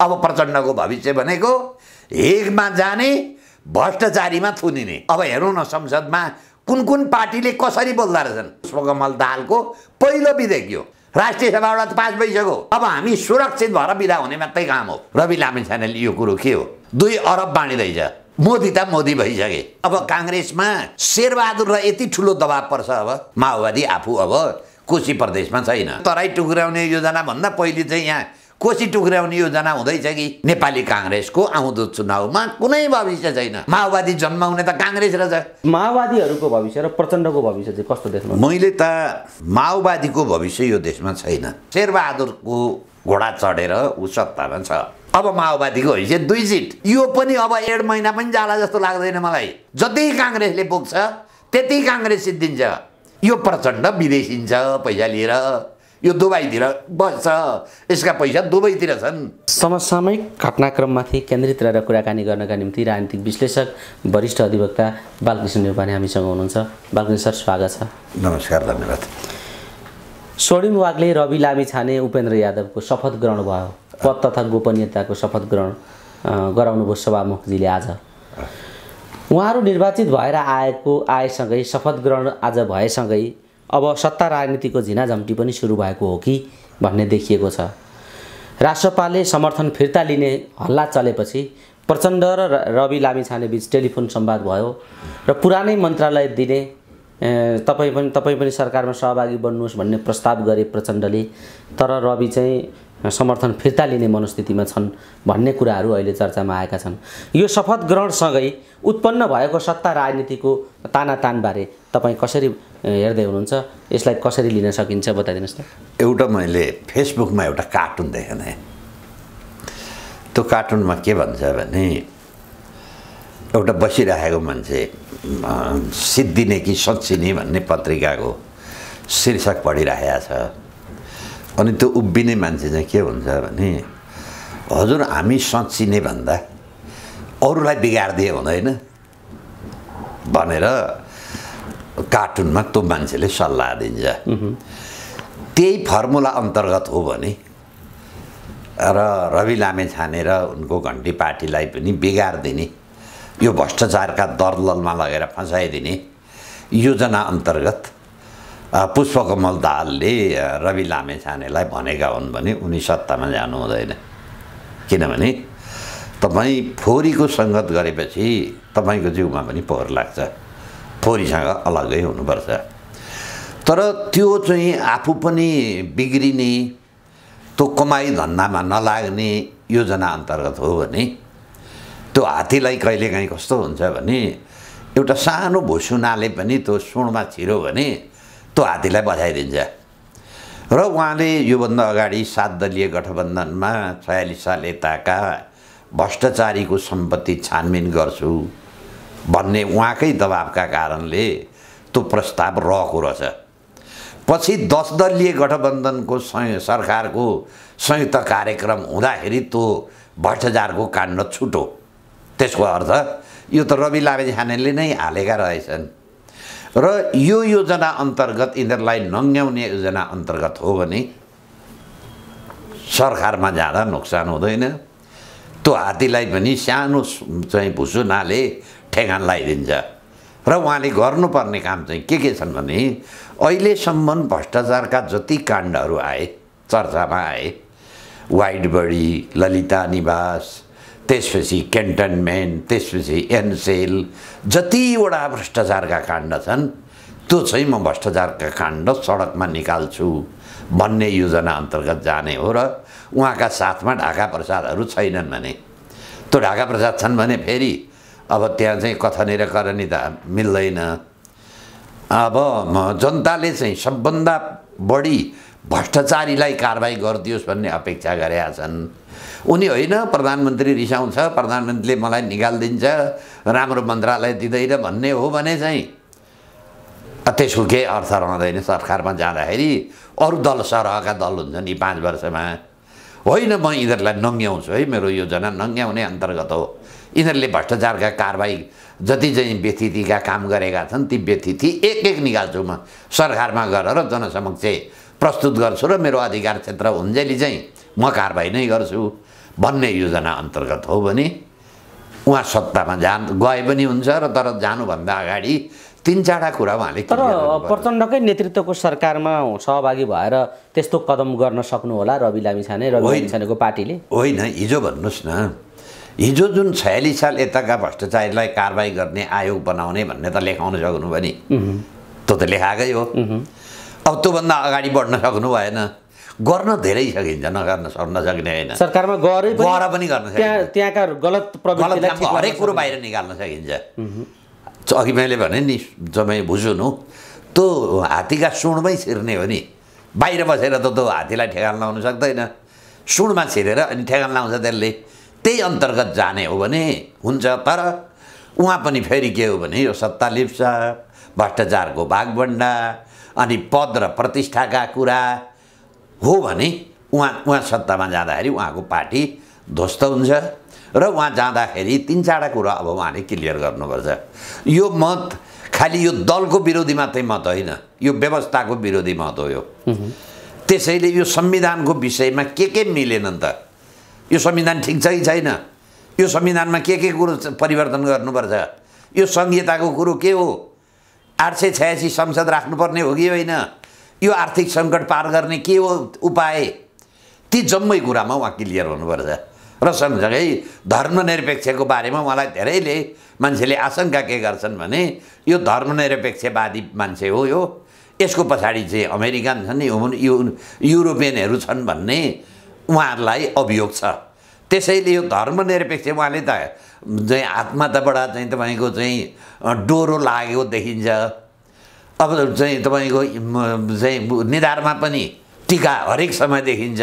अब प्रचण्डको भविष्य भनेको हेगमा जाने भ्रष्टाचारीमा थुनिने अब हेरौँ न संसदमा कुन कुन पार्टीले कसरी बोल्दा रहेछन् पुष्पकमल दालको पहिलो विधेयक यो राष्ट्रिय सभाबाट त पास भइसक्यो अब हामी सुरक्षित भएर बिदा हुने मात्रै काम हो रवि लामिछानेले यो कुरो के हो दुई अरब बाँडिँदैछ मोदी त मोदी भइसके अब काङ्ग्रेसमा र यति ठुलो दबाब पर्छ अब माओवादी आफू अब कोशी प्रदेशमा छैन तराई टुक्राउने योजना भन्दा पहिले चाहिँ यहाँ कोसी टुक्र्याउने योजना हुँदैछ कि नेपाली काङ्ग्रेसको आउँदो चुनावमा कुनै भविष्य छैन माओवादी जन्माउने त काङ्ग्रेस रहेछ माओवादीहरूको भविष्य र प्रचण्डको भविष्य चाहिँ कस्तो देख्नु मैले त माओवादीको भविष्य यो देशमा छैन शेरबहादुरको घोडा चढेर ऊ सत्तामा छ अब माओवादीको हैसियत दुई सिट यो पनि अब एड महिना पनि जाला जस्तो लाग्दैन मलाई जति काङ्ग्रेसले पुग्छ त्यति काङ्ग्रेस सिद्धिन्छ यो प्रचण्ड विदेशिन्छ पैसा लिएर यो दुबईतिर बस्छ यसका पैसा दुबईतिर छन् समसामयिक घटनाक्रममाथि केन्द्रित रहेर कुराकानी गर्नका निम्ति राजनीतिक विश्लेषक वरिष्ठ अधिवक्ता बालकृष्ण नेपाली हामीसँग हुनुहुन्छ बालकृष्ण सर स्वागत छ नमस्कार धन्यवाद स्वर्णिम वागले रवि लामी छाने उपेन्द्र यादवको शपथ ग्रहण भयो पद तथा गोपनीयताको शपथ ग्रहण गराउनुभयो सभामुखजीले आज उहाँहरू निर्वाचित भएर आएको आएसँगै शपथ ग्रहण आज भएसँगै अब सत्ता राजनीतिको झिनाझम्टी पनि सुरु भएको हो कि भन्ने देखिएको छ राष्ट्रपालले समर्थन फिर्ता लिने हल्ला चलेपछि प्रचण्ड र रवि लामिछानेबीच टेलिफोन सम्वाद भयो र पुरानै मन्त्रालय दिने तपाईँ पनि तपाईँ पनि सरकारमा सहभागी बन्नुहोस् भन्ने प्रस्ताव गरे प्रचण्डले तर रवि चाहिँ समर्थन फिर्ता लिने मनस्थितिमा छन् भन्ने कुराहरू अहिले चर्चामा आएका छन् यो शपथ ग्रहणसँगै उत्पन्न भएको सत्ता राजनीतिको तानातानबारे तपाईँ कसरी हेर्दै हुनुहुन्छ यसलाई कसरी लिन सकिन्छ बताइदिनुहोस् त एउटा मैले फेसबुकमा एउटा कार्टुन देखेँ त्यो कार्टुनमा के भन्छ भने एउटा बसिराखेको मान्छे सिद्धिने कि सचिने भन्ने पत्रिकाको शीर्षक पढिराखेको छ अनि त्यो उभिने मान्छे चाहिँ के हुन्छ भने हजुर हामी सचिने भन्दा अरूलाई बिगारिदिए हुँदैन भनेर कार्टुनमा त्यो मान्छेले सल्लाह दिन्छ त्यही फर्मुला अन्तर्गत हो भने र रवि लामे छानेर उनको घन्टी पार्टीलाई पनि बिगारिदिने यो भ्रष्टाचारका दरदलमा लगेर फसाइदिने योजना अन्तर्गत पुष्पकमल दालले रवि लामे छानेलाई भनेका हुन् भने उनी सत्तामा जानु हुँदैन किनभने तपाईँ फोरीको सङ्गत गरेपछि तपाईँको जिउमा पनि पोहोर लाग्छ फोरीसँग अलग्गै हुनुपर्छ तर त्यो चाहिँ आफू पनि बिग्रिने त्यो कमाई धन्दामा नलाग्ने योजना अन्तर्गत हो भने त्यो हात्तीलाई कहिलेकाहीँ कस्तो हुन्छ भने एउटा सानो भुसुनाले पनि त्यो सुँडमा छिरो भने त्यो हात्तीलाई बधाइदिन्छ र उहाँले योभन्दा अगाडि सात दलीय गठबन्धनमा छयालिस साल यताका भ्रष्टाचारीको सम्पत्ति छानबिन गर्छु भन्ने उहाँकै दबावका कारणले त्यो प्रस्ताव रहेको रहेछ पछि दस दलीय गठबन्धनको सरकारको संयुक्त कार्यक्रम हुँदाखेरि त्यो भ्रष्टाचारको काण्ड छुटो त्यसको अर्थ यो त रवि लाभे छानेले नै हालेका रहेछन् र यो योजना अन्तर्गत यिनीहरूलाई नङ्ग्याउने योजना अन्तर्गत हो भने सरकारमा जाँदा नोक्सान हुँदैन त्यो हात्तीलाई पनि सानो चाहिँ भुसुनाले ठेगान लगाइदिन्छ र उहाँले गर्नुपर्ने काम चाहिँ के के छन् भने अहिलेसम्म भ्रष्टाचारका जति काण्डहरू आए चर्चामा आए वाइट बडी ललिता निवास त्यसपछि क्यान्टनमेन्ट त्यसपछि एनसेल जतिवटा भ्रष्टाचारका काण्ड छन् त्यो चाहिँ म भ्रष्टाचारका काण्ड सडकमा निकाल्छु भन्ने योजना अन्तर्गत जाने हो र उहाँका साथमा ढाका प्रसादहरू छैनन् भने त्यो ढाका प्रसाद छन् भने फेरि अब त्यहाँ चाहिँ कथनी र करनी त मिल्दैन अब जनताले चाहिँ सबभन्दा बढी भ्रष्टाचारीलाई कारवाही गरिदियोस् भन्ने अपेक्षा गरेका छन् उनी होइन प्रधानमन्त्री रिसाउँछ प्रधानमन्त्रीले मलाई निकालिदिन्छ राम्रो मन्त्रालय दिँदैन भन्ने हो भने चाहिँ त्यसको केही अर्थ रहँदैन सरकारमा जाँदाखेरि अरू दल सरहका दल हुन्छन् यी पाँच वर्षमा होइन म यिनीहरूलाई नङ्ग्याउँछु है मेरो योजना नङ्ग्याउने अन्तर्गत हो यिनीहरूले भ्रष्टाचारका कारवाही जति चाहिँ व्यतिथिका काम गरेका छन् ती व्यतिथि एक एक निकाल्छु म सरकारमा गरेर जनसमक्ष प्रस्तुत गर्छु र मेरो अधिकार क्षेत्र हुन्जेली चाहिँ म कारवाही नै गर्छु भन्ने योजना अन्तर्गत हो भने उहाँ सत्तामा जान गए पनि हुन्छ र तर जानुभन्दा अगाडि तिन चारवटा कुरा उहाँले तर प्रचण्डकै नेतृत्वको सरकारमा सहभागी भएर त्यस्तो कदम गर्न सक्नु होला रवि लामिछाने रवि लामिछानेको पार्टीले होइन हिजो भन्नुहोस् न हिजो जुन छयालिस साल यताका भ्रष्टाचारीलाई कारवाही गर्ने आयोग बनाउने भन्ने त लेखाउन सक्नु भने त्यो त लेखाएकै हो अब त्योभन्दा अगाडि बढ्न सक्नु भएन गर्न धेरै सकिन्छ नगर्न नसक्ने होइन सरकारमा गएर गएर पनि गर्न सकिन्छ त्यहाँका गलत हरेक कुरो बाहिर निकाल्न सकिन्छ अघि मैले भने नि जमै बुझ्नु त्यो हात्तीका सुणमै छिर्ने हो नि बाहिर बसेर त त्यो हात्तीलाई ठेगान लाउनु सक्दैन सुनमा छिरेर अनि ठेगान लाउँछ त्यसले त्यही अन्तर्गत जाने हो भने हुन्छ तर उहाँ पनि फेरि के हो भने यो सत्ता लिप्सा भ्रष्टाचारको भागभन्डा अनि पद र प्रतिष्ठाका कुरा हो भने उहाँ उहाँ सत्तामा जाँदाखेरि उहाँको पार्टी ध्वस्त हुन्छ र उहाँ जाँदाखेरि तिन चारवटा कुरा अब उहाँले क्लियर गर्नुपर्छ यो मत खालि यो दलको विरोधी मात्रै मत होइन यो व्यवस्थाको विरोधी मत हो यो त्यसैले यो संविधानको विषयमा के के मिलेनन् त यो संविधान ठिक छ कि छैन यो संविधानमा के के कुरो परिवर्तन गर्नुपर्छ यो संहिताको कुरो के हो आठ सय छयासी संसद राख्नुपर्ने हो कि होइन यो आर्थिक सङ्कट पार गर्ने के हो उपाय ती जम्मै कुरामा उहाँ क्लियर हुनुपर्छ र सँगसँगै धर्मनिरपेक्षको बारेमा उहाँलाई धेरैले मान्छेले आशङ्का के गर्छन् भने यो धर्मनिरपेक्षवादी मान्छे हो यो यसको पछाडि चाहिँ अमेरिकन छन् यु युरोपियनहरू छन् भन्ने उहाँहरूलाई अभियोग छ त्यसैले यो धर्मनिरपेक्ष उहाँले त चाहिँ आत्महत्याबाट चाहिँ तपाईँको चाहिँ डोरो लागेको देखिन्छ अब चाहिँ तपाईँको चाहिँ निधारमा पनि टिका हरेक समय देखिन्छ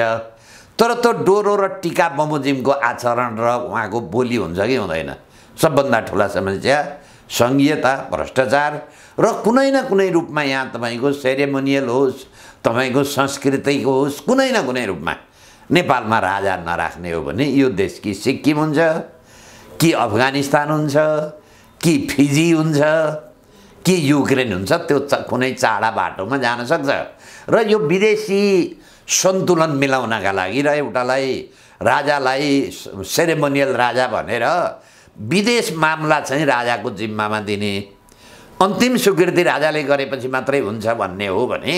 तर त्यो डोरो र टिका बमोजिमको आचरण र उहाँको बोली हुन्छ कि हुँदैन सबभन्दा ठुला समस्या सङ्घीयता भ्रष्टाचार र कुनै न कुनै रूपमा यहाँ तपाईँको सेरेमोनियल होस् तपाईँको सांस्कृतिक होस् कुनै न कुनै रूपमा नेपालमा राजा नराख्ने हो भने यो देश कि सिक्किम हुन्छ कि अफगानिस्तान हुन्छ कि फिजी हुन्छ के युक्रेन हुन्छ त्यो कुनै चाडा बाटोमा जान सक्छ र यो विदेशी सन्तुलन मिलाउनका लागि र एउटालाई राजालाई सेरेमोनियल राजा भनेर विदेश मामला चाहिँ राजाको जिम्मामा दिने अन्तिम स्वीकृति राजाले गरेपछि मात्रै हुन्छ भन्ने हो भने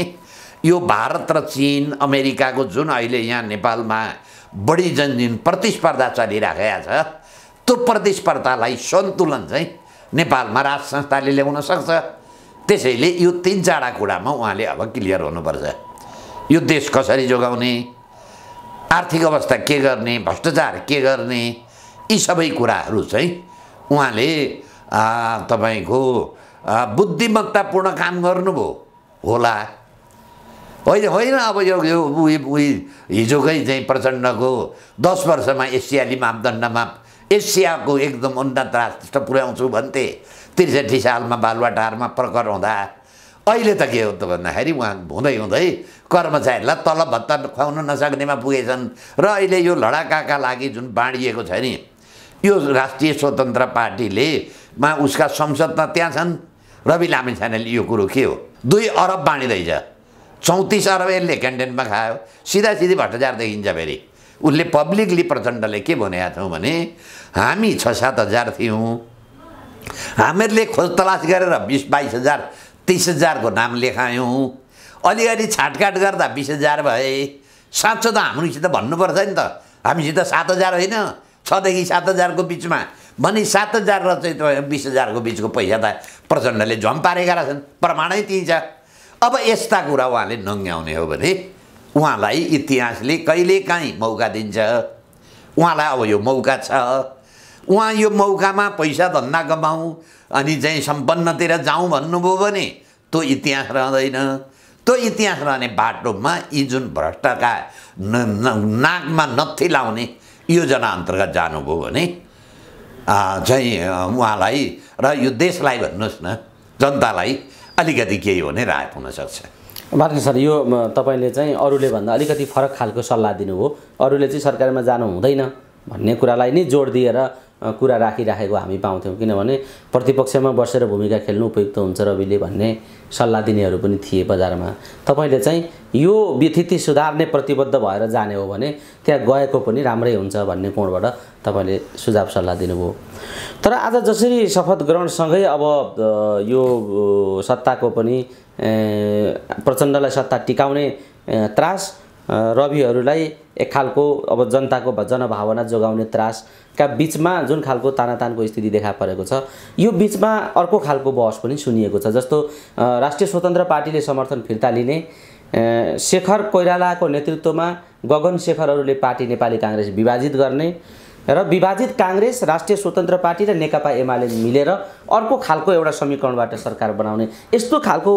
यो भारत र चिन अमेरिकाको जुन अहिले यहाँ नेपालमा बढी जनजिन प्रतिस्पर्धा चलिराखेका छ त्यो प्रतिस्पर्धालाई सन्तुलन चाहिँ नेपालमा राज संस्थाले ल्याउन सक्छ त्यसैले यो तिन चारवटा कुरामा उहाँले अब क्लियर हुनुपर्छ यो देश कसरी जोगाउने आर्थिक अवस्था के गर्ने भ्रष्टाचार के गर्ने यी सबै कुराहरू चाहिँ उहाँले तपाईँको बुद्धिमत्तापूर्ण काम गर्नुभयो होला होइन होइन अब यो उयो हिजोकै चाहिँ प्रचण्डको दस वर्षमा एसियाली मापदण्डमा एसियाको एकदम उन्नत राष्ट्र पुर्याउँछु भन्थे त्रिसठी सालमा बालुवाटारमा प्रकर हुँदा अहिले त के हो त भन्दाखेरि उहाँ हुँदै हुँदै कर्मचारीहरूलाई तलब भत्ता खुवाउन नसक्नेमा पुगेछन् र अहिले यो लडाकाका लागि जुन बाँडिएको छ नि यो राष्ट्रिय स्वतन्त्र पार्टीले मा उसका संसद त त्यहाँ छन् रवि लामिछानेले यो कुरो के हो दुई अरब बाँडिँदैछ चौतिस अरब यसले क्यान्टिनमा खायो सिधा सिधी भट्टजार देखिन्छ फेरि उसले पब्लिकली प्रचण्डले के भनेका छौँ भने हामी छ सात हजार थियौँ हामीहरूले खोज तलास गरेर बिस बाइस हजार तिस हजारको नाम लेखायौँ अलिअलि छाटकाट गर्दा बिस हजार भए साँचो त हामीसित भन्नुपर्छ नि त हामीसित सात हजार होइन छदेखि सात हजारको बिचमा भने सात हजार र चाहिँ बिस हजारको बिचको पैसा त प्रचण्डले झम्पारेका रहेछन् प्रमाणै छ अब यस्ता कुरा उहाँले नङ्ग्याउने हो भने उहाँलाई इतिहासले कहिलेकाहीँ मौका दिन्छ उहाँलाई अब यो मौका छ उहाँ यो मौकामा पैसा धन्दा कमाऊ अनि चाहिँ सम्पन्नतिर जाउँ भन्नुभयो भने त्यो इतिहास रहँदैन त्यो इतिहास रहने बाटोमा यी जुन भ्रष्टका नाकमा नथी लाउने योजना अन्तर्गत जानुभयो भने चाहिँ उहाँलाई र यो देशलाई भन्नुहोस् न जनतालाई अलिकति केही हो भने राहत हुनसक्छ भारती सर यो तपाईँले चाहिँ अरूले भन्दा अलिकति फरक खालको सल्लाह दिनुभयो अरूले चाहिँ सरकारमा जानु हुँदैन भन्ने कुरालाई नै जोड दिएर कुरा राखिराखेको हामी पाउँथ्यौँ किनभने प्रतिपक्षमा बसेर भूमिका खेल्नु उपयुक्त हुन्छ रविले भन्ने सल्लाह दिनेहरू पनि थिए बजारमा तपाईँले चाहिँ यो व्यथिति सुधार्ने प्रतिबद्ध भएर जाने हो भने त्यहाँ गएको पनि राम्रै हुन्छ भन्ने कोणबाट तपाईँले सुझाव सल्लाह दिनुभयो तर आज जसरी शपथ ग्रहणसँगै अब यो सत्ताको पनि प्रचण्डलाई सत्ता टिकाउने त्रास रविहरूलाई एक खालको अब जनताको जनभावना जोगाउने त्रासका बिचमा जुन खालको तानातानको स्थिति देखा परेको छ यो बिचमा अर्को खालको बहस पनि सुनिएको छ जस्तो राष्ट्रिय स्वतन्त्र पार्टीले समर्थन फिर्ता लिने शेखर कोइरालाको नेतृत्वमा गगन शेखरहरूले पार्टी नेपाली काङ्ग्रेस विभाजित गर्ने र विभाजित काङ्ग्रेस राष्ट्रिय स्वतन्त्र पार्टी र नेकपा एमाले मिलेर अर्को खालको एउटा समीकरणबाट सरकार बनाउने यस्तो खालको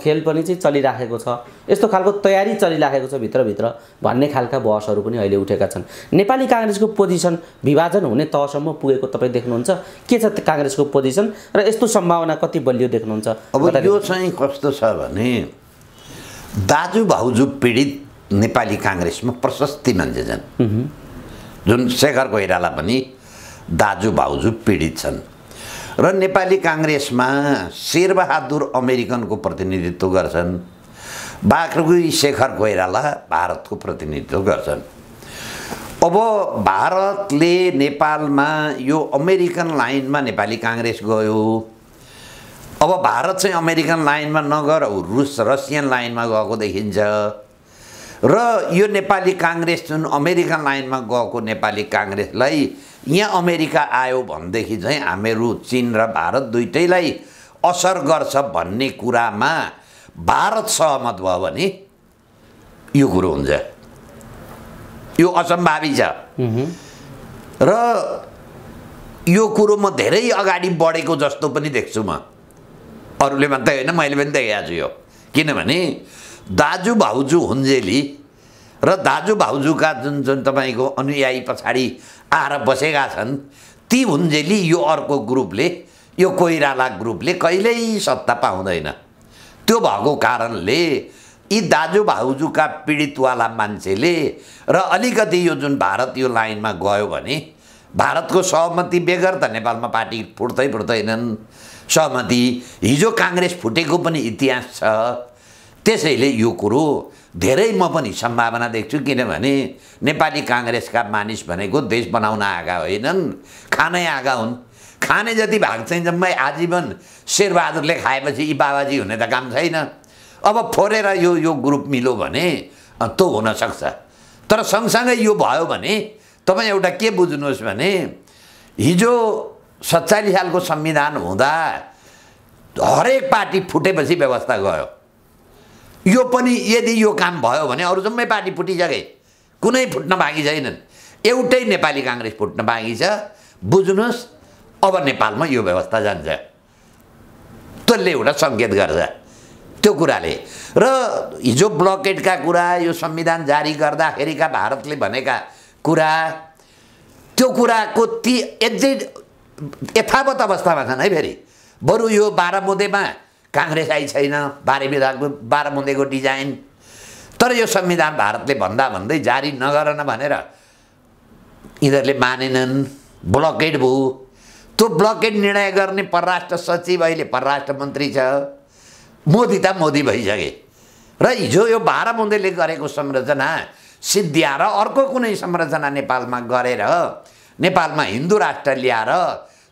खेल पनि चाहिँ चलिराखेको छ यस्तो खालको तयारी चलिराखेको छ भित्रभित्र भन्ने खालका बहसहरू पनि अहिले उठेका छन् नेपाली काङ्ग्रेसको पोजिसन विभाजन हुने तहसम्म पुगेको तपाईँ देख्नुहुन्छ के छ काङ्ग्रेसको पोजिसन र यस्तो सम्भावना कति बलियो देख्नुहुन्छ अब यो चाहिँ कस्तो छ भने दाजु भाउजू पीडित नेपाली काङ्ग्रेसमा प्रशस्ति मान्छे छन् जुन शेखर कोइराला पनि दाजु भाउजू पीडित छन् र नेपाली काङ्ग्रेसमा शेरबहादुर अमेरिकनको प्रतिनिधित्व गर्छन् बाख्रगुई शेखर कोइराला भारतको प्रतिनिधित्व गर्छन् अब भारतले नेपालमा यो अमेरिकन लाइनमा नेपाली काङ्ग्रेस गयो अब भारत चाहिँ अमेरिकन लाइनमा नगर रुस रसियन लाइनमा गएको देखिन्छ र यो नेपाली काङ्ग्रेस जुन अमेरिकन लाइनमा गएको नेपाली काङ्ग्रेसलाई यहाँ अमेरिका आयो भनेदेखि चाहिँ हामीहरू चिन र भारत दुइटैलाई असर गर्छ भन्ने कुरामा भारत सहमत भयो भने यो कुरो हुन्छ यो असम्भावी छ र यो कुरो म धेरै अगाडि बढेको जस्तो पनि देख्छु म अरूले मात्रै होइन मैले पनि देखाएको छु यो किनभने दाजु भाउजू हुन्जेली र दाजु भाउजूका जुन जुन तपाईँको अनुयायी पछाडि आएर बसेका छन् ती हुन्जेली यो अर्को ग्रुपले यो कोइराला ग्रुपले कहिल्यै सत्ता पाउँदैन त्यो भएको कारणले यी दाजु भाउजूका पीडितवाला मान्छेले र अलिकति यो जुन भारत यो लाइनमा गयो भने भारतको सहमति बेगर त नेपालमा पार्टी फुट्दै फुट्दैनन् सहमति हिजो काङ्ग्रेस फुटेको पनि इतिहास छ त्यसैले यो कुरो धेरै म पनि सम्भावना देख्छु किनभने नेपाली काङ्ग्रेसका मानिस भनेको देश बनाउन आएका होइनन् खानै आएका हुन् खाने जति भाग चाहिँ जम्मै आजीवन शेरबहादुरले खाएपछि यी बाबाजी हुने त काम छैन अब फोरेर यो यो ग्रुप मिलो भने त्यो हुनसक्छ तर सँगसँगै यो भयो भने तपाईँ एउटा के बुझ्नुहोस् भने हिजो सत्तालिस सालको संविधान हुँदा हरेक पार्टी फुटेपछि व्यवस्था गयो यो पनि यदि यो काम भयो भने अरू जम्मै पार्टी फुटिसके कुनै फुट्न बाँकी छैनन् एउटै नेपाली काङ्ग्रेस फुट्न बाँकी छ बुझ्नुहोस् अब नेपालमा यो व्यवस्था जान्छ त्यसले एउटा सङ्केत गर्छ त्यो कुराले र हिजो ब्लकेटका कुरा यो संविधान जारी गर्दाखेरिका भारतले भनेका कुरा त्यो कुराको ती एक्जेक्ट यथावत अवस्थामा छन् है फेरि बरु यो बाह्र मुदेमा काङ्ग्रेस आइ छैन बाह्र विधाको बाह्र मुदेको डिजाइन तर यो संविधान भारतले भन्दा भन्दै जारी नगरन भनेर यिनीहरूले मानेनन् ब्लकेट भयो त्यो ब्लकेट निर्णय गर्ने परराष्ट्र सचिव अहिले परराष्ट्र मन्त्री छ मोदी त मोदी भइसके र हिजो यो बाह्र मुदेले गरेको संरचना सिद्ध्याएर अर्को कुनै संरचना नेपालमा गरेर नेपालमा हिन्दू राष्ट्र ल्याएर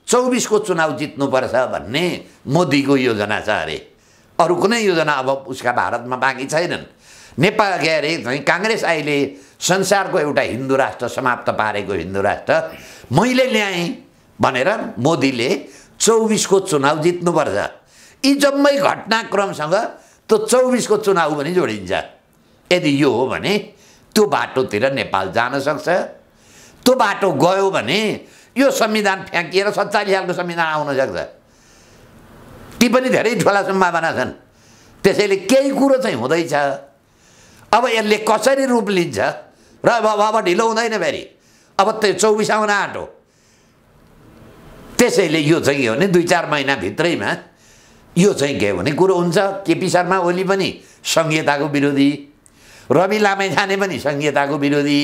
चौबिसको चुनाव जित्नुपर्छ भन्ने मोदीको योजना छ अरे अरू कुनै योजना अब उसका भारतमा बाँकी छैनन् नेपाल के अरे चाहिँ काङ्ग्रेस अहिले संसारको एउटा हिन्दू राष्ट्र समाप्त पारेको हिन्दू राष्ट्र मैले ल्याएँ भनेर मोदीले चौबिसको चुनाव जित्नुपर्छ यी जम्मै घटनाक्रमसँग त्यो चौबिसको चुनाव पनि जोडिन्छ यदि यो हो भने त्यो बाटोतिर नेपाल जान सक्छ त्यो बाटो गयो भने यो संविधान फ्याँकिएर सत्तालिस सालको संविधान आउन सक्छ ती पनि धेरै ठुला सम्भावना छन् त्यसैले केही कुरो चाहिँ हुँदैछ अब यसले कसरी रूप लिन्छ र अब अब ढिलो हुँदैन फेरि अब त्यो चौबिस आउन आँट हो त्यसैले यो चाहिँ के हो भने दुई चार महिनाभित्रैमा यो चाहिँ के भने कुरो हुन्छ केपी शर्मा ओली पनि सङ्घीयताको विरोधी रवि लामै जाने पनि सङ्घीयताको विरोधी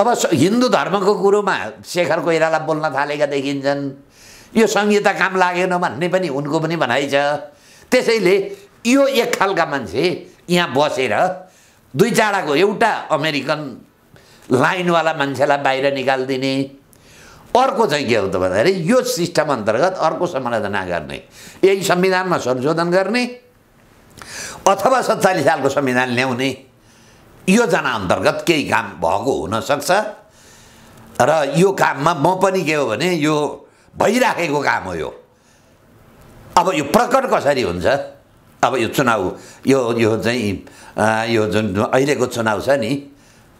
अब हिन्दू धर्मको कुरोमा शेखर कोइराला बोल्न थालेका देखिन्छन् यो संहिता काम लागेन भन्ने पनि उनको पनि भनाइ छ त्यसैले यो एक खालका मान्छे यहाँ बसेर दुई चाडाको एउटा अमेरिकन लाइनवाला मान्छेलाई बाहिर निकालिदिने अर्को चाहिँ के हो त भन्दाखेरि यो सिस्टम अन्तर्गत अर्को समालोचना गर्ने यही संविधानमा संशोधन गर्ने अथवा सत्तालिस सालको संविधान ल्याउने योजना अन्तर्गत केही काम भएको हुनसक्छ र यो काममा म पनि के हो भने यो भइराखेको काम हो यो अब यो प्रकट कसरी हुन्छ अब यो चुनाउ यो यो चाहिँ यो जुन अहिलेको चुनाउ छ नि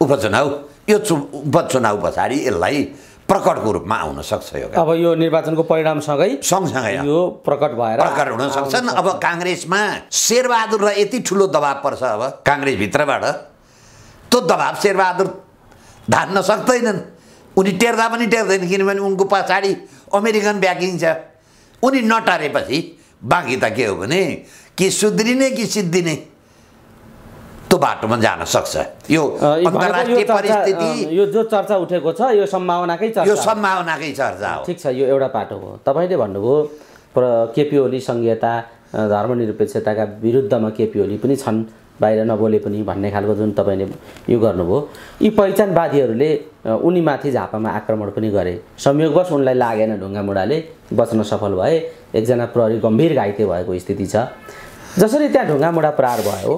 उपचुनाउ यो चु उपचुनाउ पछाडि यसलाई प्रकटको रूपमा आउन सक्छ यो अब यो निर्वाचनको परिणामसँगै सँगसँगै यो प्रकट भएर प्रकट हुन सक्छन् अब काङ्ग्रेसमा शेरबहादुरलाई यति ठुलो दबाब पर्छ अब काङ्ग्रेसभित्रबाट त्यस्तो दबाब शेरबहादुर धान्न सक्दैनन् उनी टेर्दा पनि टेर्दैन किनभने उनको पछाडि अमेरिकन ब्याकिङ छ उनी नटारेपछि बाँकी त के हो भने कि सुध्रिने कि सिद्धिने त्यो बाटोमा जान सक्छ यो अन्तर्राष्ट्रिय परिस्थिति यो जो चर्चा उठेको छ यो सम्भावनाकै चर्चा यो सम्भावनाकै चर्चा हो ठिक छ यो एउटा पाटो हो तपाईँले भन्नुभयो प्र केपी ओली सङ्घीयता धर्मनिरपेक्षताका विरुद्धमा केपी पनि छन् बाहिर नबोले पनि भन्ने खालको जुन तपाईँले यो गर्नुभयो यी पहिचानवादीहरूले उनीमाथि झापामा आक्रमण पनि गरे संयोगवश उनलाई लागेन ढुङ्गामुढाले बच्न सफल भए एकजना प्रहरी गम्भीर घाइते भएको स्थिति छ जसरी त्यहाँ ढुङ्गामुढा प्रहार भयो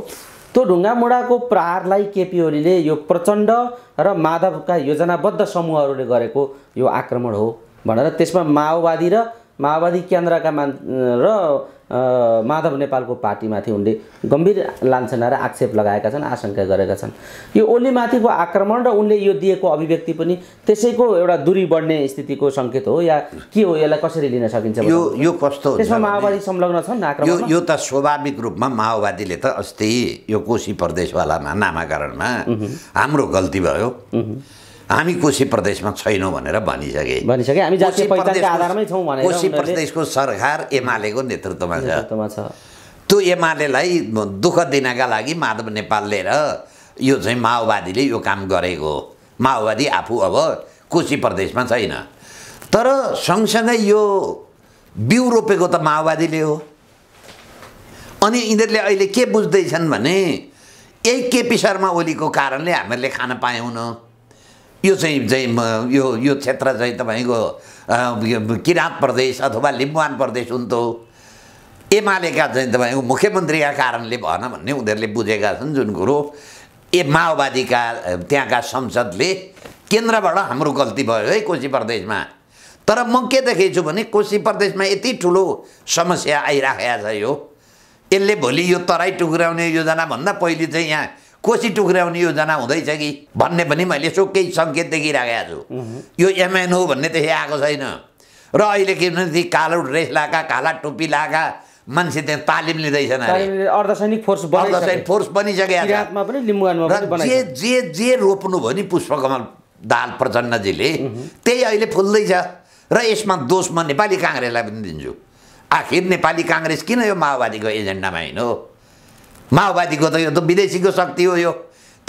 त्यो ढुङ्गामुढाको प्रहारलाई केपी ओलीले यो प्रचण्ड र माधवका योजनाबद्ध समूहहरूले गरेको यो आक्रमण हो भनेर त्यसमा माओवादी र माओवादी केन्द्रका मान र माधव नेपालको पार्टीमाथि उनले गम्भीर लान्छना र आक्षेप लगाएका छन् आशंका गरेका छन् यो ओलीमाथिको आक्रमण र उनले यो दिएको अभिव्यक्ति पनि त्यसैको एउटा दूरी बढ्ने स्थितिको सङ्केत हो या के हो यसलाई कसरी लिन सकिन्छ यो यो कस्तो त्यसमा माओवादी संलग्न छन् यो यो त स्वाभाविक रूपमा माओवादीले त अस्ति यो कोशी प्रदेशवालामा नामाकरणमा हाम्रो गल्ती भयो हामी कोशी प्रदेशमा छैनौँ भनेर भनिसके भनिसके हामी जातीय आधारमै छौँ भनेर कोशी प्रदेशको सरकार एमालेको नेतृत्वमा छ त्यो एमालेलाई दुःख दिनका लागि माधव नेपाल लिएर यो चाहिँ माओवादीले यो काम गरेको माओवादी आफू अब कोशी प्रदेशमा छैन तर सँगसँगै यो बिउ रोपेको त माओवादीले हो अनि यिनीहरूले अहिले के बुझ्दैछन् भने यही केपी शर्मा ओलीको कारणले हामीहरूले खान पायौँ न यो चाहिँ चाहिँ यो यो क्षेत्र चाहिँ तपाईँको किराँत प्रदेश अथवा लिम्बुवान प्रदेश हुन्थ्यो एमालेका चाहिँ तपाईँको मुख्यमन्त्रीका कारणले भएन भन्ने उनीहरूले बुझेका छन् जुन कुरो ए माओवादीका त्यहाँका संसदले केन्द्रबाट हाम्रो गल्ती भयो है कोशी प्रदेशमा तर म के देखेछु भने कोशी प्रदेशमा यति ठुलो समस्या आइराखेको छ यो यसले भोलि यो तराई टुक्राउने योजनाभन्दा पहिले चाहिँ यहाँ कोसी टुक्राउने योजना हुँदैछ कि भन्ने पनि मैले यसो केही सङ्केत देखिराखेको छु यो एमएन हो भन्ने त्यसै आएको छैन र अहिले के भन्छ ती कालो ड्रेस लगाएका काला टोपी लगाएका मान्छे त्यहाँ तालिम लिँदैछन् अर्धसैनिक फोर्स अर्धसैनिक फोर्स बनिसकेको छ जे जे जे भयो नि पुष्पकमल दाल प्रचण्डजीले त्यही अहिले फुल्दैछ र यसमा दोष म नेपाली काङ्ग्रेसलाई पनि दिन्छु आखिर नेपाली काङ्ग्रेस किन यो माओवादीको एजेन्डामा होइन हो माओवादीको त यो त विदेशीको शक्ति हो यो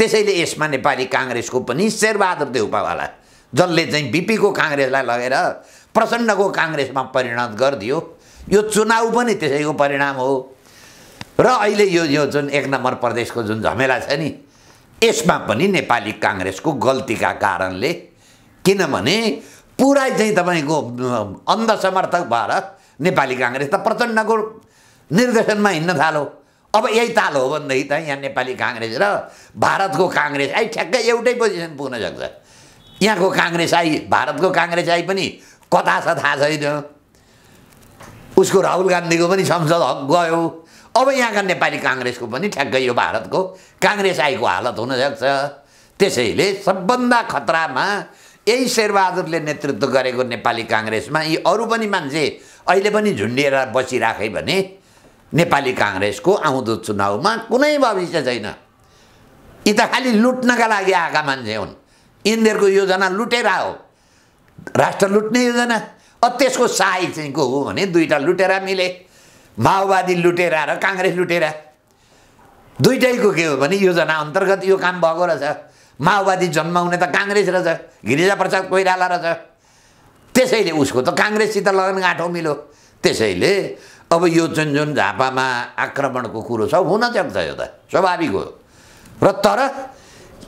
त्यसैले यसमा नेपाली काङ्ग्रेसको पनि शेरबहादुर देउपावाला जसले चाहिँ बिपीको काङ्ग्रेसलाई लगेर प्रचण्डको काङ्ग्रेसमा परिणत गरिदियो यो चुनाव पनि त्यसैको परिणाम हो र अहिले यो यो जुन एक नम्बर प्रदेशको जुन झमेला छ नि यसमा पनि नेपाली काङ्ग्रेसको गल्तीका कारणले किनभने पुरै चाहिँ तपाईँको अन्धसमर्थक भएर नेपाली काङ्ग्रेस त प्रचण्डको निर्देशनमा हिँड्न थालो अब यही ताल हो भनेदेखि त यहाँ नेपाली काङ्ग्रेस र भारतको काङ्ग्रेस आई ठ्याक्कै एउटै पोजिसन पुग्न सक्छ यहाँको काङ्ग्रेस आई भारतको काङ्ग्रेस आई पनि कथा छ थाहा छैन उसको राहुल गान्धीको पनि संसद हक गयो अब यहाँका नेपाली काङ्ग्रेसको पनि ठ्याक्कै यो भारतको काङ्ग्रेस आईको हालत हुनसक्छ त्यसैले सबभन्दा खतरामा यही शेरबहादुरले नेतृत्व गरेको नेपाली काङ्ग्रेसमा यी अरू पनि मान्छे अहिले पनि झुन्डिएर बसिराखे भने नेपाली काङ्ग्रेसको आउँदो चुनावमा कुनै भविष्य छैन यी त खालि लुट्नका लागि आएका मान्छे हुन् यिनीहरूको योजना लुटेर हो राष्ट्र लुट्ने योजना अब त्यसको साई चाहिँ को हो भने दुईवटा लुटेर मिले माओवादी लुटेर र काङ्ग्रेस लुटेर दुइटैको के हो भने योजना अन्तर्गत यो काम भएको रहेछ माओवादी जन्माउने त काङ्ग्रेस रहेछ गिरिजा प्रसाद कोइराला रहेछ त्यसैले उसको त काङ्ग्रेससित लगन गाँठो मिलो त्यसैले अब यो जुन जुन झापामा आक्रमणको कुरो छ हुन जान्छ यो त स्वाभाविक हो र तर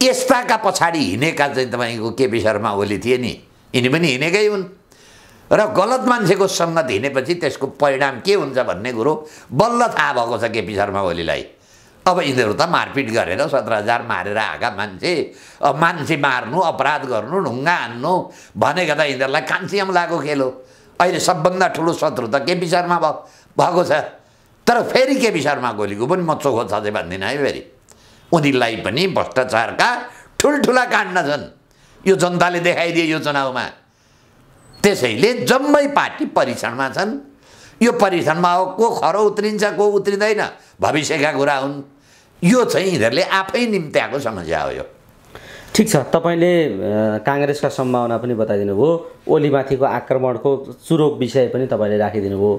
यस्ताका पछाडि हिँडेका चाहिँ तपाईँको केपी शर्मा ओली थिए नि यिनी पनि हिँडेकै हुन् र गलत मान्छेको सङ्गत हिँडेपछि त्यसको परिणाम के हुन्छ भन्ने कुरो बल्ल थाहा भएको छ केपी शर्मा ओलीलाई अब यिनीहरू त मारपिट गरेर सत्र हजार मारेर आएका मान्छे अब मान्छे मार्नु अपराध गर्नु ढुङ्गा हान्नु भनेको त यिनीहरूलाई कान्छी लाएको खेल हो अहिले सबभन्दा ठुलो शत्रु त केपी शर्मा भएको छ तर फेरि केपी शर्मा गोलीको पनि म चोखो छ चाहिँ भन्दिनँ है फेरि उनीलाई पनि भ्रष्टाचारका ठुल्ठुला काण्ड छन् यो जनताले देखाइदिए यो चुनावमा त्यसैले जम्मै पार्टी परीक्षणमा छन् यो परीक्षणमा हो को खरो उत्रिन्छ को उत्रिँदैन भविष्यका कुरा हुन् यो चाहिँ यिनीहरूले आफै निम्त्याएको समस्या हो यो ठिक छ तपाईँले काङ्ग्रेसका सम्भावना पनि बताइदिनु भयो ओलीमाथिको आक्रमणको चुरोक विषय पनि तपाईँले राखिदिनु भयो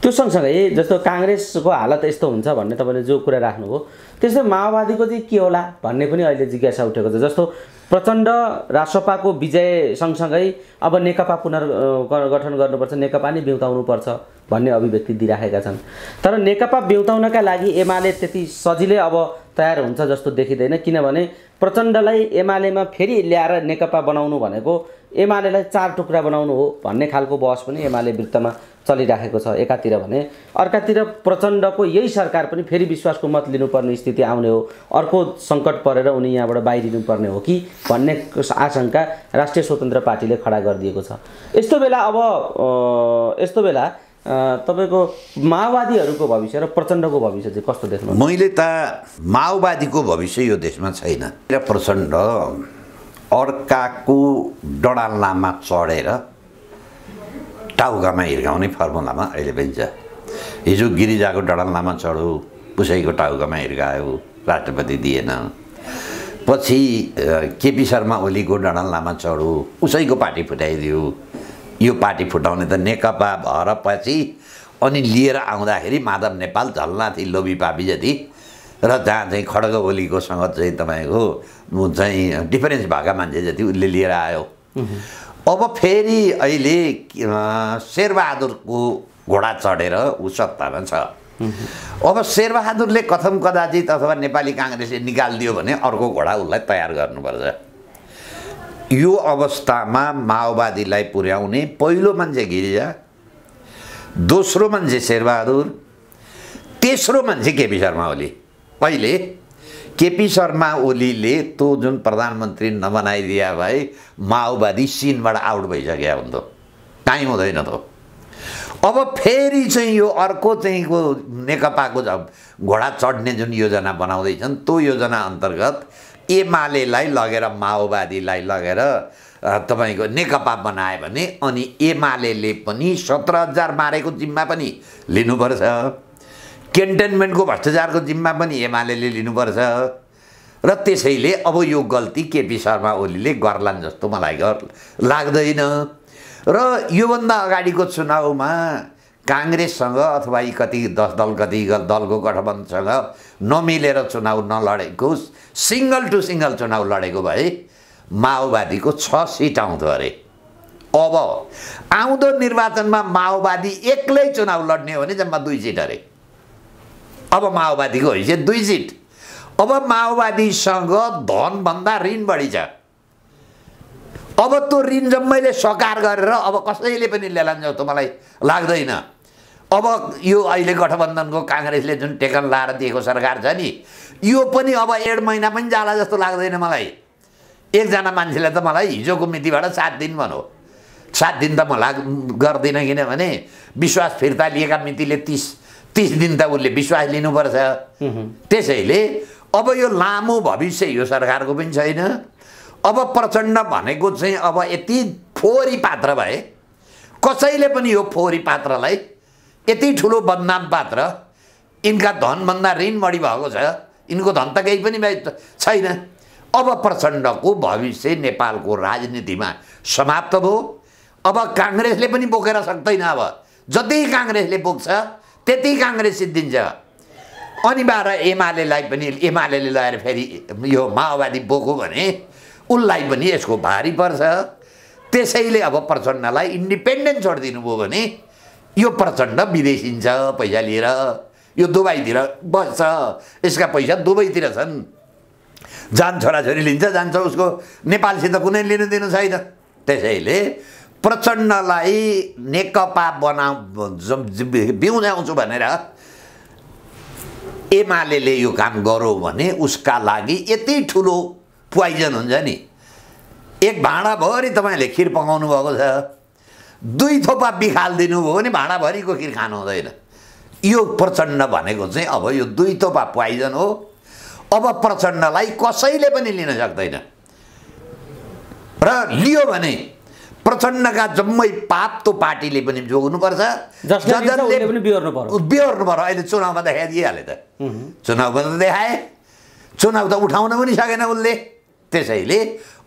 त्यो सँगसँगै जस्तो काङ्ग्रेसको हालत यस्तो हुन्छ भन्ने तपाईँले जो कुरा राख्नुभयो त्यस्तै माओवादीको चाहिँ के होला भन्ने पनि अहिले जिज्ञासा उठेको छ जस्तो प्रचण्ड रासपाको विजय सँगसँगै अब नेकपा पुनर्गठन गर्नुपर्छ नेकपा नै बिउताउनुपर्छ भन्ने अभिव्यक्ति दिइराखेका छन् तर नेकपा बिउताउनका लागि एमाले त्यति सजिलै अब तयार हुन्छ जस्तो देखिँदैन किनभने प्रचण्डलाई एमालेमा फेरि ल्याएर नेकपा बनाउनु भनेको एमालेलाई चार टुक्रा बनाउनु हो भन्ने खालको बहस पनि एमाले वृत्तमा चलिराखेको छ एकातिर भने अर्कातिर प्रचण्डको यही सरकार पनि फेरि विश्वासको मत लिनुपर्ने स्थिति आउने हो अर्को सङ्कट परेर उनी यहाँबाट बाहिरिनुपर्ने हो कि भन्ने आशंका राष्ट्रिय स्वतन्त्र पार्टीले खडा गरिदिएको छ यस्तो बेला अब यस्तो बेला तपाईँको माओवादीहरूको भविष्य र प्रचण्डको भविष्य चाहिँ कस्तो देख्नु मैले त माओवादीको भविष्य यो देशमा छैन र प्रचण्ड अर्काको डडाल्लामा चढेर टाउकामा हिर्काउने फर्मुलामा अहिले पनि छ हिजो गिरिजाको डडाल्लामा चढो उसैको टाउकामा हिर्कायो राष्ट्रपति दिएन पछि केपी शर्मा ओलीको डडाल्लामा चढो उसैको पार्टी फुटाइदियो यो पार्टी फुटाउने त नेकपा भएर पछि अनि लिएर आउँदाखेरि माधव नेपाल झल्नाथी लोभी पापी जति र जहाँ चाहिँ खड्ग ओलीकोसँग चाहिँ तपाईँको चाहिँ डिफरेन्स भएका मान्छे जति उसले लिएर आयो अब फेरि अहिले शेरबहादुरको घोडा चढेर ऊ सत्तामा छ अब शेरबहादुरले कथम कदाचित अथवा नेपाली काङ्ग्रेसले निकालिदियो भने अर्को घोडा उसलाई तयार गर्नुपर्छ यो अवस्थामा माओवादीलाई पुर्याउने पहिलो मान्छे गिरिजा दोस्रो मान्छे शेरबहादुर तेस्रो मान्छे केपी शर्मा ओली पहिले केपी शर्मा ओलीले त्यो जुन प्रधानमन्त्री नबनाइदिया भए माओवादी सिनबाट आउट भइसक्यो हुन्थ्यो टाइम हुँदैन त अब फेरि चाहिँ यो अर्को चाहिँको नेकपाको घोडा चढ्ने जुन योजना बनाउँदैछन् त्यो योजना अन्तर्गत एमालेलाई लगेर माओवादीलाई लगेर तपाईँको नेकपा बनायो भने अनि एमाले पनि सत्र हजार मारेको जिम्मा पनि लिनुपर्छ क्यान्टेन्मेन्टको भ्रष्टाचारको जिम्मा पनि एमाले लिनुपर्छ र त्यसैले अब यो गल्ती केपी शर्मा ओलीले गर्लान् जस्तो मलाई लाग्दैन र योभन्दा अगाडिको चुनावमा काङ्ग्रेससँग अथवा यी कति दस दल कति दलको गठबन्धनसँग नमिलेर चुनाव नलडेको सिङ्गल टु सिङ्गल चुनाव लडेको भए माओवादीको छ सिट आउँथ्यो अरे अब आउँदो निर्वाचनमा माओवादी एक्लै चुनाव लड्ने हो भने जम्मा दुई सिट अरे अब माओवादीको हैसियत दुई सिट अब माओवादीसँग धनभन्दा ऋण बढी छ अब त्यो ऋण जम्मैले सकार गरेर अब कसैले पनि ल्यालान् जस्तो मलाई लाग्दैन अब यो अहिले गठबन्धनको काङ्ग्रेसले जुन टेकन लाएर दिएको सरकार छ नि यो पनि अब एड महिना पनि जाला जस्तो लाग्दैन मलाई एकजना मान्छेले त मलाई हिजोको मितिबाट सात दिन भनौँ सात दिन त म लाग गर्दिनँ किनभने विश्वास फिर्ता लिएका मितिले तिस तिस दिन त उसले विश्वास लिनुपर्छ त्यसैले अब यो लामो भविष्य यो सरकारको पनि छैन अब प्रचण्ड भनेको चाहिँ अब यति फोहोरी पात्र भए कसैले पनि यो फोहोरी पात्रलाई यति ठुलो बदनाम पात्र यिनका धनभन्दा ऋण बढी भएको छ यिनको धन त केही पनि छैन अब प्रचण्डको भविष्य नेपालको राजनीतिमा समाप्त भयो अब काङ्ग्रेसले पनि बोकेर सक्दैन अब जति काङ्ग्रेसले बोक्छ त्यति काङ्ग्रेस सिद्धिन्छ अनिवार्य एमालेलाई पनि एमाले लगाएर फेरि यो माओवादी बोक्यो भने उसलाई पनि यसको भारी पर्छ त्यसैले अब प्रचण्डलाई इन्डिपेन्डेन्ट छोडिदिनु भयो भने यो प्रचण्ड विदेशिन्छ पैसा लिएर यो दुबईतिर बस्छ यसका पैसा दुबईतिर छन् जान छोराछोरी लिन्छ जान्छ उसको नेपालसित कुनै लिनु दिनु छैन त्यसैले प्रचण्डलाई नेकपा बना बिउजाउँछु भनेर एमाले यो काम गरौँ भने उसका लागि यति ठुलो पोइजन हुन्छ नि एक भाँडाभरि तपाईँले खिर पकाउनु भएको छ दुई थोपा बिखालिदिनु भयो भने भाँडाभरिको खिर खानु हुँदैन यो प्रचण्ड भनेको चाहिँ अब यो दुई थोपा पोइजन हो अब प्रचण्डलाई कसैले पनि लिन सक्दैन र लियो भने प्रचण्डका जम्मै पाप पार्टीले पनि जोग्नुपर्छ बिहोर्नु पर्यो अहिले चुनावमा देखाइ दिइहाले त चुनावमा त देखाए चुनाव त उठाउन पनि सकेन उसले त्यसैले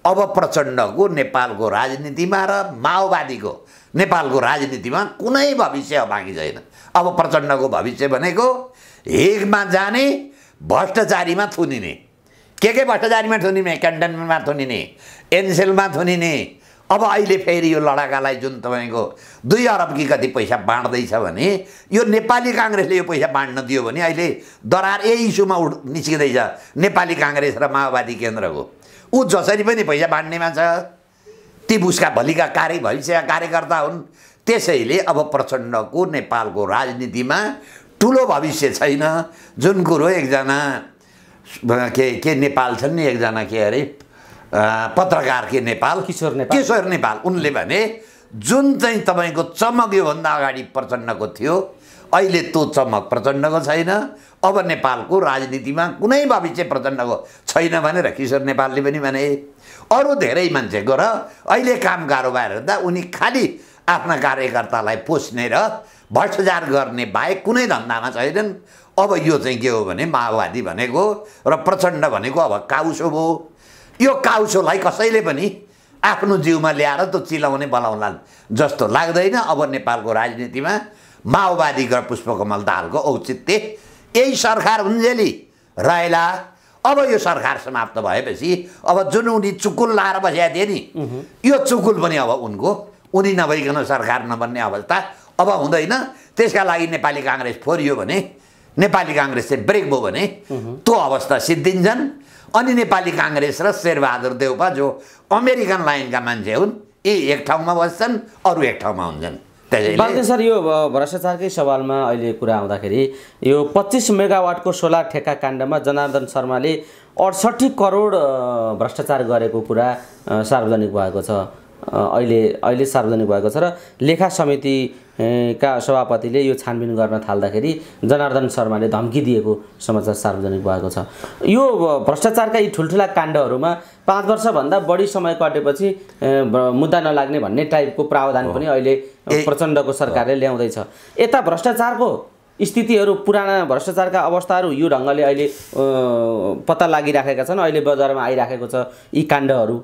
अब प्रचण्डको नेपालको राजनीतिमा र माओवादीको नेपालको राजनीतिमा कुनै भविष्य बाँकी छैन अब प्रचण्डको भविष्य भनेको हिगमा जाने भ्रष्टाचारीमा थुनिने के के भ्रष्टाचारीमा थुनिने क्यान्टनमेन्टमा थुनिने एनसेलमा थुनिने अब अहिले फेरि यो लडाकालाई जुन तपाईँको दुई अरब कि कति पैसा बाँड्दैछ भने यो नेपाली काङ्ग्रेसले यो पैसा बाँड्न दियो भने अहिले दरार यही इस्युमा उठ निस्किँदैछ नेपाली काङ्ग्रेस र माओवादी केन्द्रको ऊ जसरी पनि पैसा बाँड्नेमा छ ती बुसका भलिका कार्य भविष्यका कार्यकर्ता हुन् त्यसैले अब प्रचण्डको नेपालको राजनीतिमा ठुलो भविष्य छैन जुन कुरो एकजना के के नेपाल छन् नि एकजना के अरे पत्रकार के नेपाल किशोर नेपाल किशोर नेपाल उनले भने जुन चाहिँ तपाईँको चमक योभन्दा अगाडि प्रचण्डको थियो अहिले त्यो चमक प्रचण्डको छैन अब नेपालको राजनीतिमा कुनै भविष्य प्रचण्डको छैन भनेर किशोर नेपालले पनि भने अरू धेरै मान्छेको र अहिले काम कारोबार हेर्दा उनी खालि आफ्ना कार्यकर्तालाई पोस्ने र भ्रष्टाचार गर्ने बाहेक कुनै धन्दामा छैनन् अब यो चाहिँ के हो भने माओवादी भनेको र प्रचण्ड भनेको अब काउसो भयो यो काउसोलाई कसैले पनि आफ्नो जिउमा ल्याएर त चिलाउने बलाउला जस्तो लाग्दैन अब नेपालको राजनीतिमा माओवादी र पुष्पकमल दालको औचित्य यही सरकार हुन्जेली रायला अब यो सरकार समाप्त भएपछि अब जुन उनी चुकुल लाएर बसेका थिए नि यो चुकुल पनि अब उनको उनी नभइकन सरकार नबन्ने अवस्था अब हुँदैन त्यसका लागि नेपाली काङ्ग्रेस फोरियो भने नेपाली काङ्ग्रेस चाहिँ ब्रेक भयो भने त्यो अवस्था सिद्धिन्छन् अनि नेपाली काङ्ग्रेस र शेरबहादुर देउपा जो अमेरिकन लाइनका मान्छे हुन् यी एक ठाउँमा बस्छन् अरू एक ठाउँमा हुन्छन् बालदेव सर यो भ्रष्टाचारकै सवालमा अहिले कुरा आउँदाखेरि यो पच्चिस मेगावाटको सोलर ठेका काण्डमा जनार्दन शर्माले अडसट्ठी करोड भ्रष्टाचार गरेको कुरा सार्वजनिक भएको छ अहिले अहिले सार्वजनिक भएको छ र लेखा समितिका सभापतिले यो छानबिन गर्न थाल्दाखेरि जनार्दन शर्माले धम्की दिएको समाचार सार्वजनिक भएको छ यो भ्रष्टाचारका यी ठुल्ठुला काण्डहरूमा पाँच वर्षभन्दा बढी समय कटेपछि मुद्दा नलाग्ने भन्ने टाइपको प्रावधान पनि अहिले प्रचण्डको सरकारले ल्याउँदैछ यता भ्रष्टाचारको स्थितिहरू पुराना भ्रष्टाचारका अवस्थाहरू यो ढङ्गले अहिले पत्ता लागिराखेका छन् अहिले बजारमा आइराखेको छ यी काण्डहरू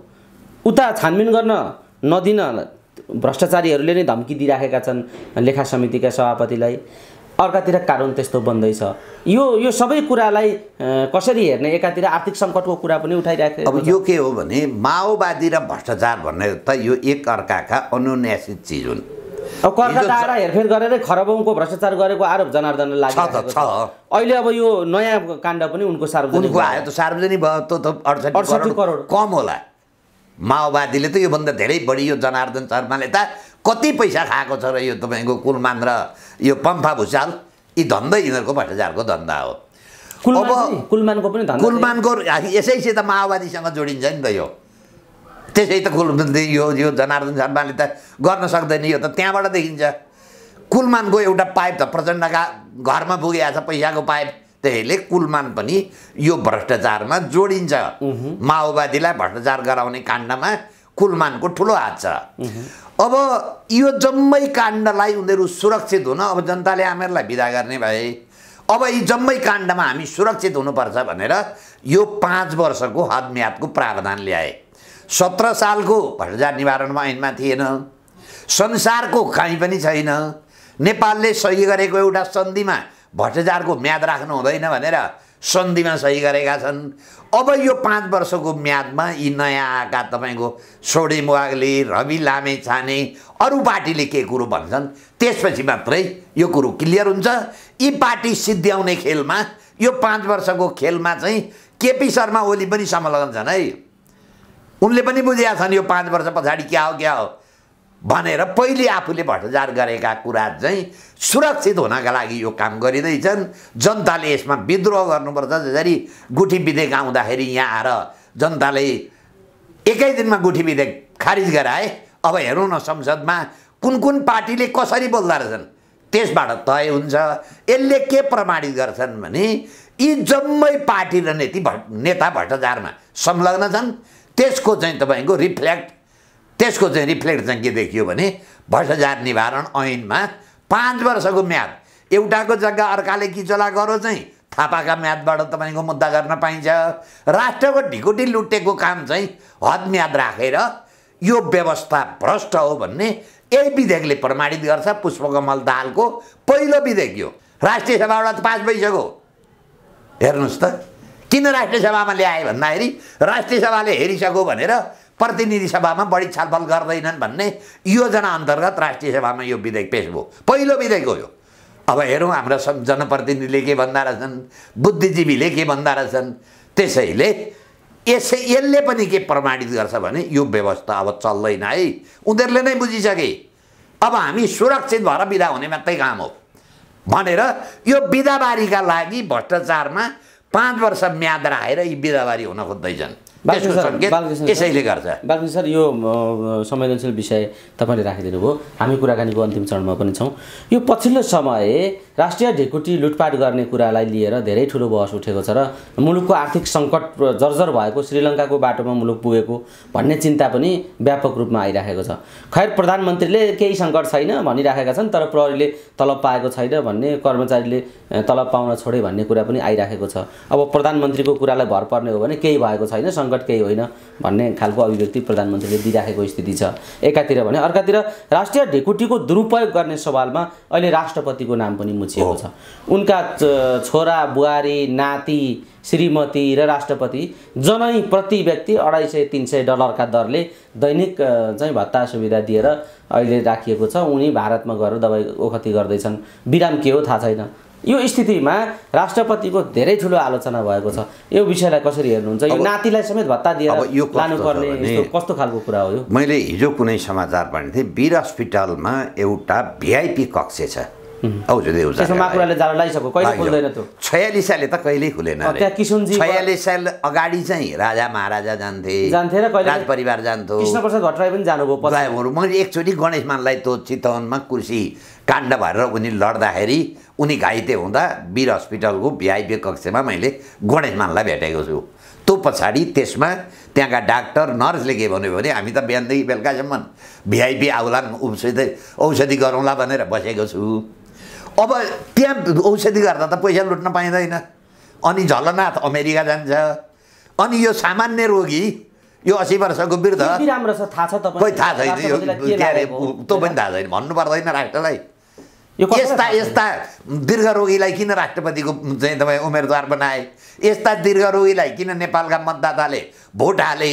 उता छानबिन गर्न नदिन भ्रष्टाचारीहरूले नै धम्की दिइराखेका छन् लेखा समितिका सभापतिलाई अर्कातिर कारण त्यस्तो बन्दैछ यो यो सबै कुरालाई कसरी हेर्ने एकातिर आर्थिक सङ्कटको कुरा पनि उठाइरहेको अब यो के हो भने माओवादी र भ्रष्टाचार भन्ने त यो एक अर्काका अनुन्यासित चिज हुन् कर्जा आएर हेरफेर गरेरै खरबौँको भ्रष्टाचार गरेको आरोप जनार्दन छ अहिले अब यो नयाँ काण्ड पनि उनको सार्वजनिक आयो त सार्वजनिक भयो त अडसठी करोड कम होला माओवादीले त योभन्दा धेरै बढी यो जनार्दन शर्माले त कति पैसा खाएको छ र यो तपाईँको कुलमान र यो पम्फा भुसाल यी धन्दै यिनीहरूको भ्रष्टाचारको धन्दा हो अब कुलमानको पनि कुलमानको यसैसित माओवादीसँग जोडिन्छ नि त यो त्यसै त कुल यो यो जनार्दन शर्माले त गर्न सक्दैन यो त त्यहाँबाट देखिन्छ कुलमानको एउटा पाइप त प्रचण्डका घरमा पुगिहाल्छ छ पैसाको पाइप त्यसैले कुलमान पनि यो भ्रष्टाचारमा जोडिन्छ माओवादीलाई भ्रष्टाचार गराउने काण्डमा कुलमानको ठुलो हात छ अब यो जम्मै काण्डलाई उनीहरू सुरक्षित हुन अब जनताले आमेरलाई विदा गर्ने भए अब यी जम्मै काण्डमा हामी सुरक्षित हुनुपर्छ भनेर यो पाँच वर्षको हदम्यादको प्रावधान ल्याए सत्र सालको भ्रष्टाचार निवारणमा ऐनमा थिएन संसारको कहीँ पनि छैन नेपालले सही गरेको एउटा सन्धिमा भ्रष्टाचारको म्याद राख्नु हुँदैन भनेर सन्धिमा सही गरेका छन् अब यो पाँच वर्षको म्यादमा यी नयाँ आएका तपाईँको सोडे मुवागले रवि लामे छाने अरू पार्टीले के कुरो भन्छन् त्यसपछि मात्रै यो कुरो क्लियर हुन्छ यी पार्टी सिद्ध्याउने खेलमा यो पाँच वर्षको खेलमा चाहिँ केपी शर्मा ओली पनि संलग्न छन् है उनले पनि बुझेका छन् यो पाँच वर्ष पछाडि क्या हो क्या हो भनेर पहिले आफूले भ्रष्टाचार गरेका कुरा चाहिँ सुरक्षित हुनका लागि यो काम गरिँदैछन् जनताले यसमा विद्रोह गर्नुपर्छ जसरी गुठी विधेयक आउँदाखेरि यहाँ आएर जनताले एकै दिनमा गुठी विधेयक खारिज गराए अब हेरौँ न संसदमा कुन कुन पार्टीले कसरी बोल्दो रहेछन् त्यसबाट तय हुन्छ यसले के प्रमाणित गर्छन् भने यी जम्मै पार्टी र नेति नेता भ्रष्टाचारमा संलग्न छन् त्यसको चाहिँ तपाईँको रिफ्लेक्ट त्यसको चाहिँ रिफ्लेक्ट चाहिँ के देखियो भने भ्रष्टाचार निवारण ऐनमा पाँच वर्षको म्याद एउटाको जग्गा अर्काले किचोला गरो चाहिँ थापाका म्यादबाट तपाईँको मुद्दा गर्न पाइन्छ राष्ट्रको ढिकुटी लुटेको काम चाहिँ हद म्याद राखेर यो व्यवस्था भ्रष्ट हो भन्ने यही विधेयकले प्रमाणित गर्छ पुष्पकमल दालको पहिलो विधेयक यो राष्ट्रिय सभाबाट त पास भइसक्यो हेर्नुहोस् त किन राष्ट्रिय सभामा ल्याए भन्दाखेरि राष्ट्रिय सभाले हेरिसक्यो भनेर प्रतिनिधि सभामा बढी छलफल गर्दैनन् भन्ने योजना अन्तर्गत राष्ट्रिय सभामा यो विधेयक पेस भयो पहिलो विधेयक हो यो अब हेरौँ सब जनप्रतिनिधिले के भन्दा रहेछन् बुद्धिजीवीले के भन्दा रहेछन् त्यसैले यसै यसले पनि के प्रमाणित गर्छ भने यो व्यवस्था अब चल्दैन है उनीहरूले नै बुझिसके अब हामी सुरक्षित भएर बिदा हुने मात्रै काम हो भनेर यो बिदाबारीका लागि भ्रष्टाचारमा पाँच वर्ष म्याद राखेर यी बिदाबारी हुन खोज्दैछन् यसैले गर्छ बालकृष्ण सर यो संवेदनशील विषय तपाईँले राखिदिनु भयो हामी कुराकानीको अन्तिम चरणमा पनि छौँ यो पछिल्लो समय राष्ट्रिय ढिकुटी लुटपाट गर्ने कुरालाई लिएर धेरै ठुलो बहस उठेको छ र मुलुकको आर्थिक सङ्कट जर्जर भएको श्रीलङ्काको बाटोमा मुलुक पुगेको भन्ने चिन्ता पनि व्यापक रूपमा आइराखेको छ खैर प्रधानमन्त्रीले केही सङ्कट छैन भनिराखेका छन् तर प्रहरीले तलब पाएको छैन भन्ने कर्मचारीले तलब पाउन छोडे भन्ने कुरा पनि आइराखेको छ अब प्रधानमन्त्रीको कुरालाई भर पर्ने हो भने केही भएको छैन सङ्कट सङ्कट केही होइन भन्ने खालको अभिव्यक्ति प्रधानमन्त्रीले दिइराखेको स्थिति छ एकातिर भने अर्कातिर राष्ट्रिय ढेकुटीको दुरुपयोग गर्ने सवालमा अहिले राष्ट्रपतिको नाम पनि मुछिएको छ उनका छोरा बुहारी नाति श्रीमती र राष्ट्रपति जनै प्रति व्यक्ति अढाई सय तिन सय डलरका दरले दैनिक चाहिँ भत्ता सुविधा दिएर अहिले राखिएको छ उनी भारतमा गएर दबाई ओखती गर्दैछन् विराम के हो थाहा छैन यो स्थितिमा राष्ट्रपतिको धेरै ठुलो आलोचना भएको छ यो विषयलाई कसरी हेर्नुहुन्छ यो नातिलाई समेत भत्ता दिएर यो लानुपर्ने कस्तो खालको कुरा हो यो मैले हिजो कुनै समाचार पढेको थिएँ वीर हस्पिटलमा एउटा भिआइपी कक्ष छ छयालिस सालले त कहिल्यै खुलेन छयालिस साल अगाडि चाहिँ राजा महाराजा जान्थे जान्थे र राजपरिवार जान्थ्यो भट्टराई पनि जानुभयो मैले एकचोटि गणेशमानलाई त्यो चितवनमा कुर्सी काण्ड भएर उनी लड्दाखेरि उनी घाइते हुँदा वीर हस्पिटलको भिआइपी कक्षमा मैले गणेशमानलाई भेटेको छु त्यो पछाडि त्यसमा त्यहाँका डाक्टर नर्सले के भन्यो भने हामी त बिहानदेखि बेलुकासम्म भिआइपी आउला औषधि औषधि गरौँला भनेर बसेको छु अब त्यहाँ औषधि गर्दा त पैसा लुट्न पाइँदैन अनि झलनाथ अमेरिका जान्छ अनि यो सामान्य रोगी यो असी वर्षको वृद्ध थाहा छ थाहा छैन यो के अरे तँ पनि थाहा छैन भन्नु पर्दैन राष्ट्रलाई यस्ता यस्ता दीर्घ रोगीलाई किन राष्ट्रपतिको चाहिँ तपाईँ उम्मेदवार बनाए यस्ता दीर्घ रोगीलाई किन नेपालका मतदाताले भोट हाले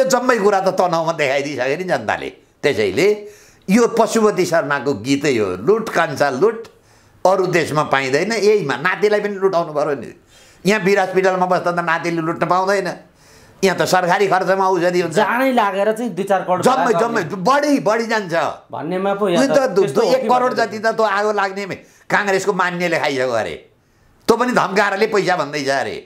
यो जम्मै कुरा त तनाउमा देखाइदिइसक्यो नि जनताले त्यसैले यो पशुपति शर्माको गीतै हो लुट कान्छा लुट अरू देशमा पाइँदैन यहीमा नातिलाई पनि लुटाउनु पऱ्यो नि यहाँ वीर हस्पिटलमा बस्दा त नातिले लुट्न पाउँदैन यहाँ त सरकारी खर्चमा औषधि हुन्छ जानै लागेर चाहिँ दुई चार करोड जम्मै जम्मै बढी बढी जान्छ भन्नेमा पो त एक करोड जति त त्यो आगो लाग्ने काङ्ग्रेसको मान्यले खाइसक्यो अरे तँ पनि धम्काएरले पैसा भन्दैछ अरे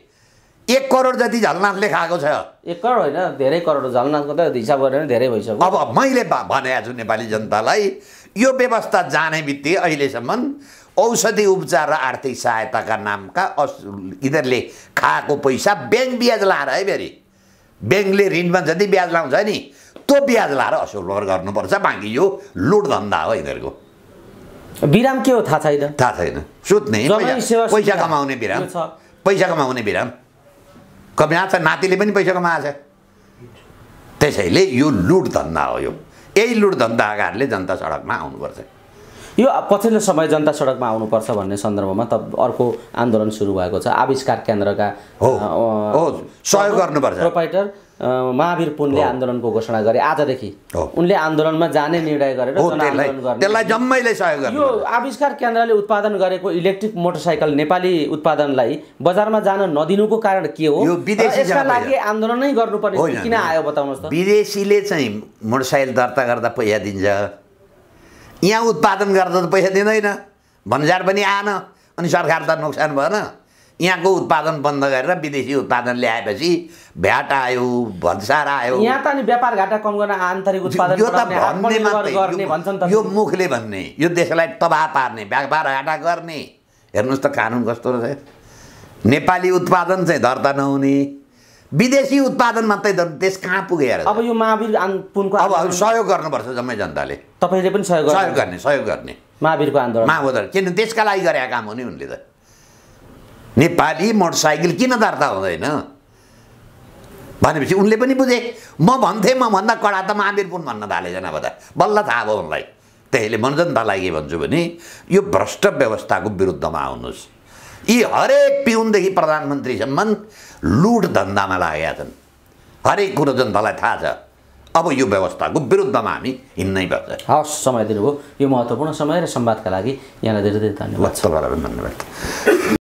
एक करोड जति झलनाथले खाएको छ एक करोड होइन धेरै करोड झलनाथको त हिसाब गरेर धेरै भइसक्यो अब मैले भनेको छु नेपाली जनतालाई यो व्यवस्था जाने बित्तिकै अहिलेसम्म औषधि उपचार र आर्थिक सहायताका नामका अस यिनीहरूले खाएको पैसा ब्याङ्क ब्याज लाएर है फेरि ब्याङ्कले ऋणमा जति ब्याज लाउँछ नि त्यो ब्याज लाएर असुलभर गर्नुपर्छ बाँकी यो लुट धन्दा हो यिनीहरूको विराम के हो थाहा छैन थाहा छैन सुत्ने पैसा कमाउने बिराम पैसा कमाउने बिराम कमाएको छ नातिले पनि पैसा कमाएको छ त्यसैले यो लुट धन्दा हो यो यही लुट धन्दाहरूले जनता सडकमा आउनुपर्छ यो पछिल्लो समय जनता सडकमा आउनुपर्छ भन्ने सन्दर्भमा त अर्को आन्दोलन सुरु भएको छ आविष्कार केन्द्रका सहयोग गर्नुपर्छ प्रोपाइटर महावीर पुनले आन्दोलनको घोषणा गरे आजदेखि उनले आन्दोलनमा जाने निर्णय गरेर त्यसलाई जम्मैले सहयोग यो आविष्कार केन्द्रले उत्पादन गरेको इलेक्ट्रिक मोटरसाइकल नेपाली उत्पादनलाई बजारमा जान नदिनुको कारण के हो यसका लागि आन्दोलन गर्नुपर्ने किन आयो बताउनुहोस् त विदेशीले चाहिँ मोटरसाइकल दर्ता गर्दा पैसा दिन्छ यहाँ उत्पादन गर्दा त पैसा दिँदैन भन्जार पनि आएन अनि सरकार त नोक्सान भएन यहाँको उत्पादन बन्द गरेर विदेशी उत्पादन ल्याएपछि भ्याट आयो भन्सार आयो यहाँ त अनि व्यापार घाटा कम गर्न आन्तरिक उत्पादन यो त भन्ने यो मुखले भन्ने यो देशलाई तबाह पार्ने व्यापार घाटा गर्ने हेर्नुहोस् त कानुन कस्तो रहेछ नेपाली उत्पादन चाहिँ दर्ता नहुने विदेशी उत्पादन मात्रै देश कहाँ पुगेर अब यो महावीर पुनको अब सहयोग गर्नुपर्छ जम्मै जनताले तपाईँले पनि सहयोग सहयोग गर्ने सहयोग गर्ने महावीरको आन्दोलन महाबोधन किन देशका लागि गरेका काम हो नि उनले त नेपाली मोटरसाइकल किन दर्ता हुँदैन भनेपछि उनले पनि बुझे म भन्थेँ म भन्दा कडा त महावीर पुन भन्न थाले अब त बल्ल थाहा भयो उनलाई त्यसैले म जनतालाई के भन्छु भने यो भ्रष्ट व्यवस्थाको विरुद्धमा आउनुहोस् यी हरेक पिउनदेखि प्रधानमन्त्रीसम्म लुट धन्दामा लागेका छन् हरेक कुरो जनतालाई थाहा छ अब यो व्यवस्थाको विरुद्धमा हामी हिँड्नै पर्छ हवस् समय दिनुभयो यो महत्त्वपूर्ण समय र संवादका लागि यहाँलाई धेरै धेरै धन्यवाद धन्यवाद